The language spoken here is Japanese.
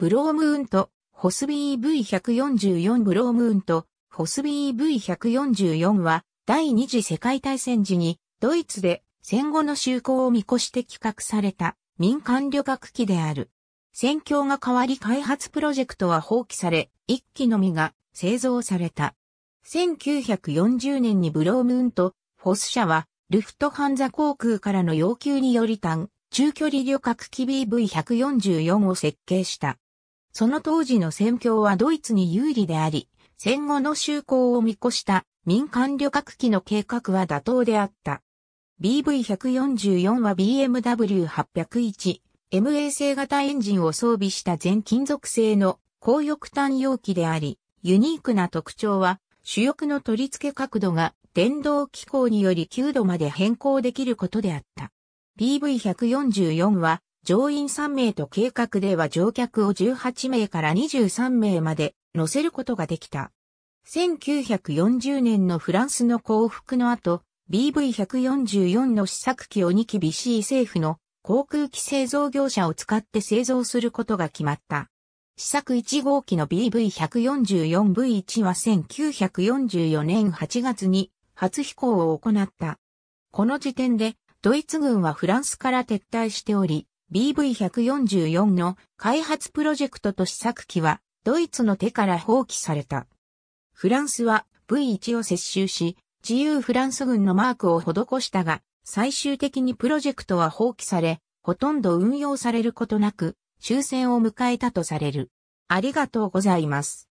ブロームウント、ホスビー V144 ブロームウント、ホスビー V144 は、第二次世界大戦時に、ドイツで戦後の就航を見越して企画された民間旅客機である。戦況が変わり開発プロジェクトは放棄され、一機のみが製造された。1940年にブロームウント、フォス社は、ルフトハンザ航空からの要求により単、中距離旅客機 BV144 を設計した。その当時の戦況はドイツに有利であり、戦後の就航を見越した民間旅客機の計画は妥当であった。BV144 は BMW801、MA 製型エンジンを装備した全金属製の高翼端容器であり、ユニークな特徴は主翼の取り付け角度が電動機構により9度まで変更できることであった。BV144 は乗員3名と計画では乗客を18名から23名まで乗せることができた。1940年のフランスの降伏の後、BV144 の試作機を2機 BC 政府の航空機製造業者を使って製造することが決まった。試作1号機の BV144V1 は1944年8月に初飛行を行った。この時点でドイツ軍はフランスから撤退しており、BV144 の開発プロジェクトと試作機はドイツの手から放棄された。フランスは V1 を接収し、自由フランス軍のマークを施したが、最終的にプロジェクトは放棄され、ほとんど運用されることなく、終戦を迎えたとされる。ありがとうございます。